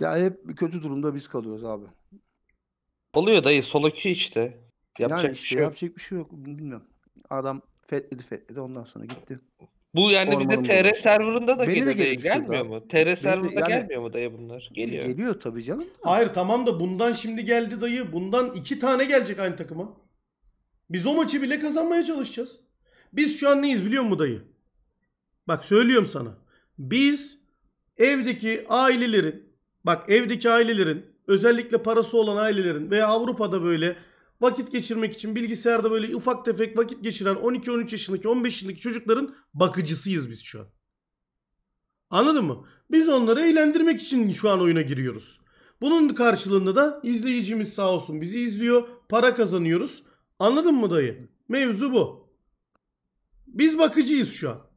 Ya hep kötü durumda biz kalıyoruz abi. Oluyor dayı solaki işte. Yapacak yani işte bir şey yok. bir şey yok. Bilmiyorum. Adam fetledi fetledi ondan sonra gitti. Bu yani Ormanın bize TR serverında da Beni de gelmiyor mu? TR serverında yani- gelmiyor mu dayı bunlar? Geliyor. Geliyor tabii canım. Hayır tamam da bundan şimdi geldi dayı. Bundan iki tane gelecek aynı takıma. Biz o maçı bile kazanmaya çalışacağız. Biz şu an neyiz biliyor musun dayı? Bak söylüyorum sana. Biz evdeki ailelerin Bak evdeki ailelerin özellikle parası olan ailelerin veya Avrupa'da böyle vakit geçirmek için bilgisayarda böyle ufak tefek vakit geçiren 12-13 yaşındaki 15 yaşındaki çocukların bakıcısıyız biz şu an. Anladın mı? Biz onları eğlendirmek için şu an oyuna giriyoruz. Bunun karşılığında da izleyicimiz sağ olsun bizi izliyor. Para kazanıyoruz. Anladın mı dayı? Mevzu bu. Biz bakıcıyız şu an.